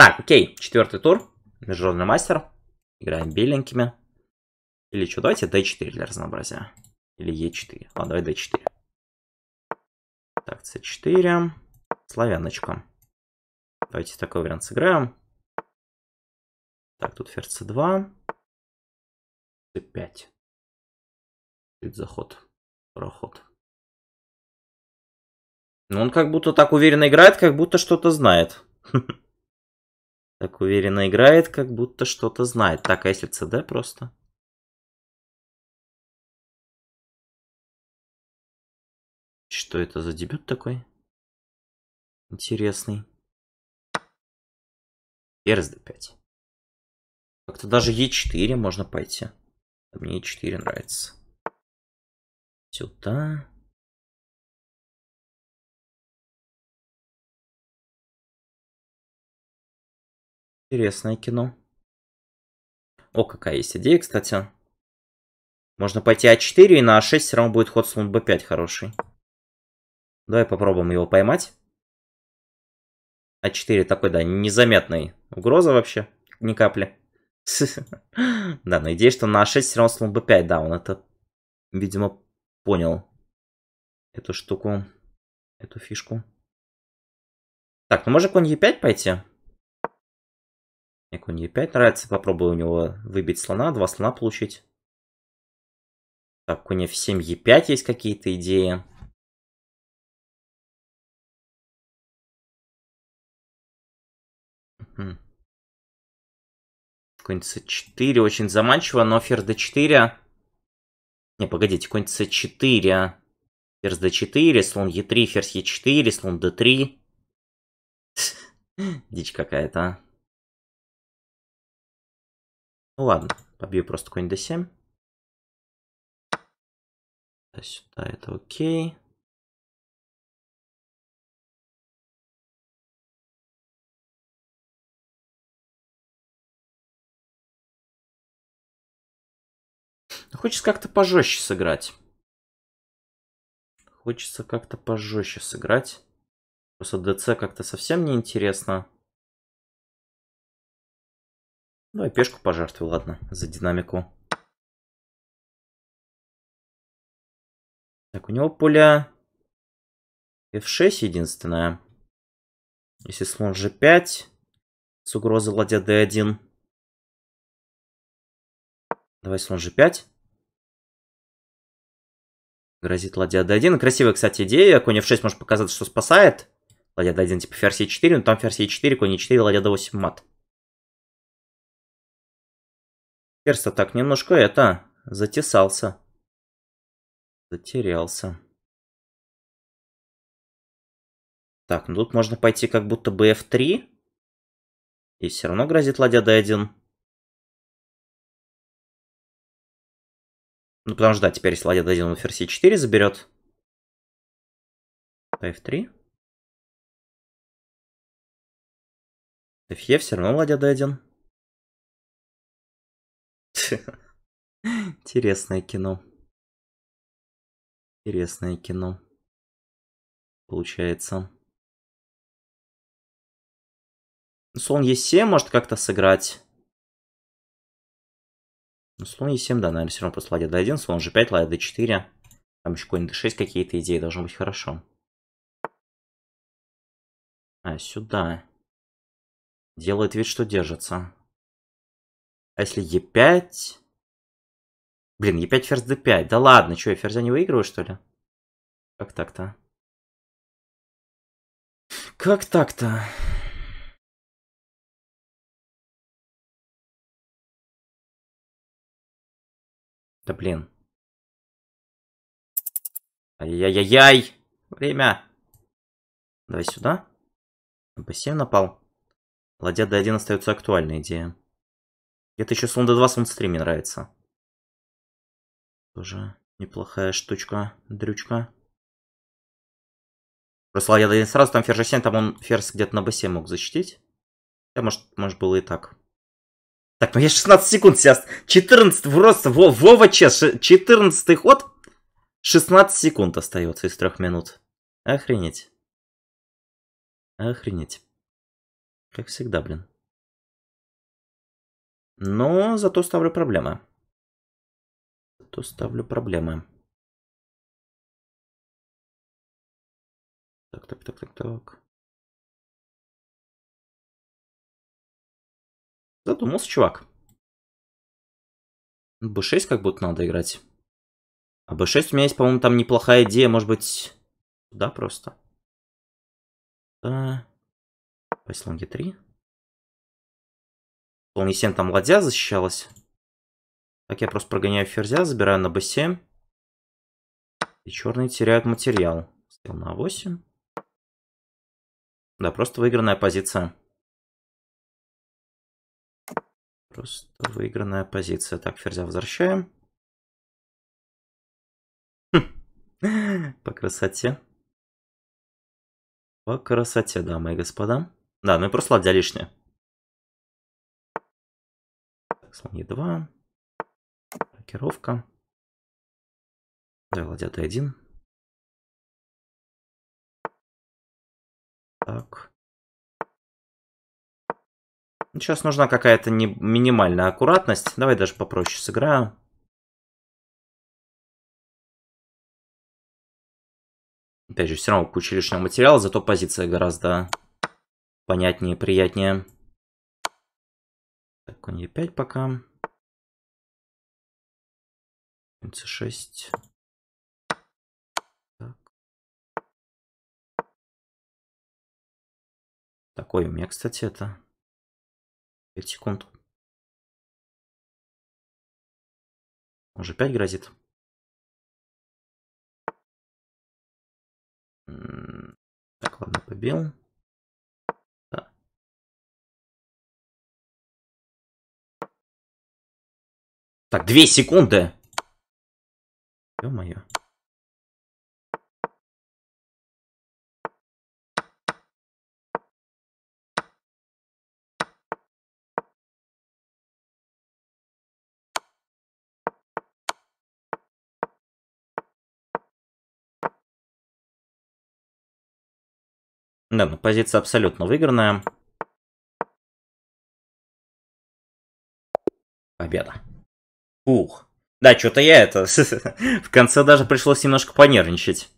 Так, окей, четвертый тур. Международный мастер. Играем беленькими. Или что, давайте d4 для разнообразия. Или e4. Ладно, давай d4. Так, c4. Славяночка. Давайте такой вариант сыграем. Так, тут ферзь c2. c5. Чуть заход. Проход. Ну, он как будто так уверенно играет, как будто что-то знает. Так уверенно играет, как будто что-то знает. Так, а если ЦД просто? Что это за дебют такой? Интересный. Ферзь d5. Как-то даже e4 можно пойти. Мне e4 нравится. Сюда. Интересное кино. О, какая есть идея, кстати. Можно пойти А4 и на А6 все равно будет ход слон Б5 хороший. Давай попробуем его поймать. А4 такой, да, незаметный. Угроза вообще, ни капли. Да, но идея, что на А6 все равно слон Б5, да, он это, видимо, понял. Эту штуку, эту фишку. Так, ну может конь Е5 пойти? Мне конь e5 нравится, попробую у него выбить слона, два слона получить. Так, конь f7, e5 есть какие-то идеи. Конь c4 очень заманчиво, но ферзь d4... Не, погодите, конь c4, ферзь d4, слон e3, ферзь e4, слон d3. Дичь какая-то, а. Ну ладно, побью просто какой-нибудь d7. Сюда, сюда, это окей. Хочется как-то пожестче сыграть. Хочется как-то пожестче сыграть. Просто ДЦ как-то совсем неинтересно. интересно. Ну и пешку пожертвую, ладно, за динамику. Так, у него поля f6 единственное. Если слон g5 с угрозой ладья d1. Давай слон g5. Грозит ладья d1. Красивая, кстати, идея. Конь f6 может показаться, что спасает. Ладья d1 типа ферзь e4, но там ферзь e4, конь e4, ладья d8 мат. Эрста так немножко это... Затесался. Затерялся. Так, ну тут можно пойти как будто бы F3. И все равно грозит ладья D1. Ну, потому что, да, теперь если ладья D1, он ферзь C4 заберет. F3. Фе все равно ладья D1. Интересное кино. Интересное кино. Получается. Ну, слон Е7 может как-то сыграть. Ну, слон Е7, да, наверное, все равно просто ладья D1, слон G5, ладья D4. Там еще какой-нибудь 6 какие-то идеи, должно быть хорошо. А, сюда. Делает вид, что держится. А если Е5? Блин, Е5, ферзь Д 5 Да ладно, что, я ферзя не выигрываю, что ли? Как так-то? Как так-то? Да блин. Ай-яй-яй-яй! Время! Давай сюда. b7 напал. Ладья d1 остается актуальной идея. Это еще Sonda 2, Sonda 3 мне нравится. Тоже неплохая штучка, дрючка. Просто я не сразу там ферзь 7 там он ферзь где-то на b мог защитить. Хотя, может, может было и так. Так, ну я 16 секунд сейчас. 14, просто во, Вова Чес, 14 ход. 16 секунд остается из 3 минут. Охренеть. Охренеть. Как всегда, блин. Но зато ставлю проблемы. Зато ставлю проблемы. Так, так, так, так, так. Задумался, чувак. b6 как будто надо играть. А b6 у меня есть, по-моему, там неплохая идея. Может быть, да, просто. Да. Пасть лонги 3 полный Е7 там ладья защищалась. Так я просто прогоняю ферзя, забираю на b7. И черные теряют материал. Сел на 8. Да, просто выигранная позиция. Просто выигранная позиция. Так, ферзя возвращаем. Хм. По красоте. По красоте, дамы и господа. Да, ну и просто ладья лишняя. Слоне Е2. Рокировка. Да, ладья Д1. Так. Ну, сейчас нужна какая-то не... минимальная аккуратность. Давай даже попроще сыграю. Опять же, все равно куча лишнего материала, зато позиция гораздо понятнее, приятнее конь e5 пока. c6. Так. Такой у меня, кстати, это 5 секунд. Уже 5 грозит. Так, ладно, побил. Так, две секунды. Ё-моё. Да, ну позиция абсолютно выигранная. Победа. Ух. Да, что-то я это... В конце даже пришлось немножко понервничать.